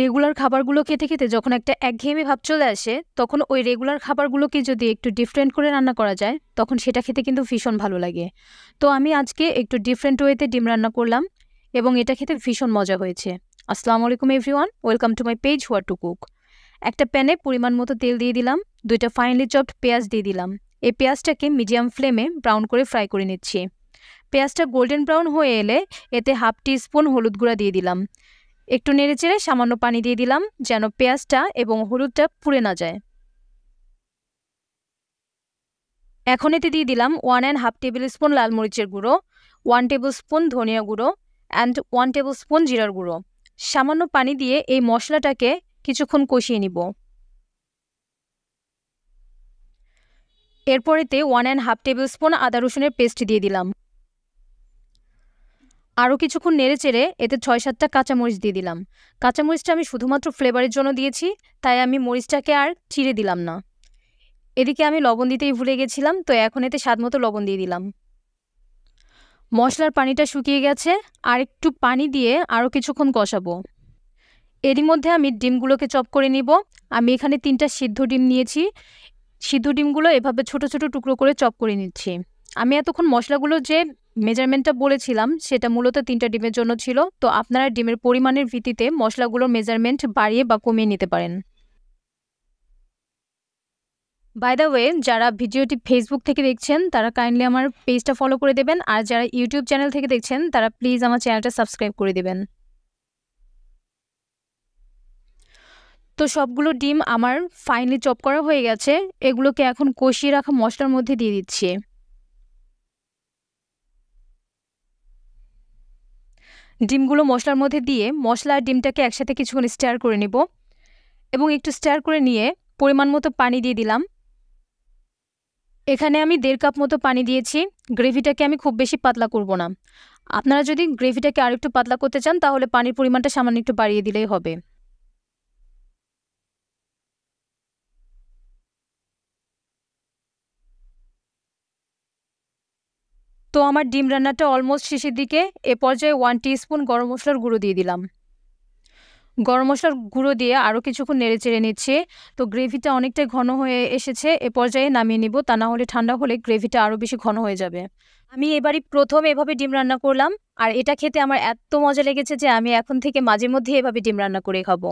regular খাবারগুলো খেতে খেতে যখন একটা একঘেয়েমি ভাব চলে আসে তখন ওই রেগুলার খাবারগুলোকে যদি একটু ডিফারেন্ট করে রান্না করা যায় তখন সেটা খেতে কিন্তু ভীষণ ভালো লাগে তো আমি আজকে একটু ডিফারেন্ট ওয়েতে ডিম রান্না করলাম এবং এটা খেতে ভীষণ মজা হয়েছে আসসালামু আলাইকুম everyone welcome to my page where to cook একটা প্যানে পরিমাণ মতো তেল দিয়ে দিলাম দুইটা ফাইনলি চপড পেঁয়াজ দিয়ে দিলাম এই পেঁয়াজটাকে মিডিয়াম ফ্লেমে ব্রাউন করে ফ্রাই করে নিচ্ছি পেঁয়াজটা গোল্ডেন ব্রাউন হয়ে এলে এতে হাফ টি স্পুন হলুদ গুঁড়া দিয়ে দিলাম একটু নেড়েচেড়ে সামান্য পানি দিয়ে দিলাম যেন পেঁয়াজটা এবং হলুদটা পুড়ে না যায় এখন এতে দিয়ে দিলাম one and half tablespoon লাল মরিচের গুঁড়ো ওয়ান টেবিল স্পুন ধনিয়া গুঁড়ো অ্যান্ড ওয়ান টেবিল স্পুন জিরার গুঁড়ো সামান্য পানি দিয়ে এই মশলাটাকে কিছুক্ষণ কষিয়ে নিব এরপরেতে one and half tablespoon আদা রসুনের পেস্ট দিয়ে দিলাম আরও কিছুক্ষণ নেড়ে চেড়ে এতে ছয় সাতটা কাঁচামরিচ দিয়ে দিলাম কাঁচামরিচটা আমি শুধুমাত্র ফ্লেভারের জন্য দিয়েছি তাই আমি মরিচটাকে আর চিড়ে দিলাম না এদিকে আমি লবণ দিতেই ভুলে গেছিলাম তো এখন এতে স্বাদ মতো লবণ দিয়ে দিলাম মশলার পানিটা শুকিয়ে গেছে আর একটু পানি দিয়ে আরও কিছুক্ষণ কষাবো এরই মধ্যে আমি ডিমগুলোকে চপ করে নিব আমি এখানে তিনটা সিদ্ধ ডিম নিয়েছি সিদ্ধ ডিমগুলো এভাবে ছোট ছোট টুকরো করে চপ করে নিচ্ছি আমি এতক্ষণ মশলাগুলো যে মেজারমেন্টটা বলেছিলাম সেটা মূলত তিনটা ডিমের জন্য ছিল তো আপনারা ডিমের পরিমাণের ভিত্তিতে মশলাগুলোর মেজারমেন্ট বাড়িয়ে বা কমিয়ে নিতে পারেন বাই দ্য ওয়ে যারা ভিডিওটি ফেসবুক থেকে দেখছেন তারা কাইন্ডলি আমার পেজটা ফলো করে দেবেন আর যারা ইউটিউব চ্যানেল থেকে দেখছেন তারা প্লিজ আমার চ্যানেলটা সাবস্ক্রাইব করে দেবেন তো সবগুলো ডিম আমার ফাইনালি চপ করা হয়ে গেছে এগুলোকে এখন কষিয়ে রাখা মশলার মধ্যে দিয়ে দিচ্ছি ডিমগুলো মশলার মধ্যে দিয়ে মশলা আর ডিমটাকে একসাথে কিছুক্ষণ স্টার করে নেব এবং একটু স্টার করে নিয়ে পরিমাণ মতো পানি দিয়ে দিলাম এখানে আমি দেড় কাপ মতো পানি দিয়েছি গ্রেভিটাকে আমি খুব বেশি পাতলা করব না আপনারা যদি গ্রেভিটাকে আরেকটু পাতলা করতে চান তাহলে পানির পরিমাণটা সামান্য একটু বাড়িয়ে দিলেই হবে তো আমার ডিম রান্নাটা অলমোস্ট শেষের দিকে এ পর্যায়ে ওয়ান স্পুন গরম মশলার গুঁড়ো দিয়ে দিলাম গরম মশলার গুঁড়ো দিয়ে আরও কিছুক্ষণ নেড়ে চেড়ে নিচ্ছে তো গ্রেভিটা অনেকটাই ঘন হয়ে এসেছে এ পর্যায়ে নামিয়ে নিব তা না হলে ঠান্ডা হলে গ্রেভিটা আরও বেশি ঘন হয়ে যাবে আমি এবারই প্রথম এভাবে ডিম রান্না করলাম আর এটা খেতে আমার এত মজা লেগেছে যে আমি এখন থেকে মাঝে মধ্যে এভাবে ডিম রান্না করে খাবো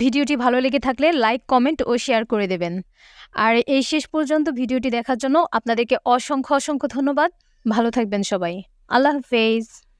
ভিডিওটি ভালো লেগে থাকলে লাইক কমেন্ট ও শেয়ার করে দেবেন আর এই শেষ পর্যন্ত ভিডিওটি দেখার জন্য আপনাদেরকে অসংখ্য অসংখ্য ধন্যবাদ ভালো থাকবেন সবাই আল্লাহ হাফেজ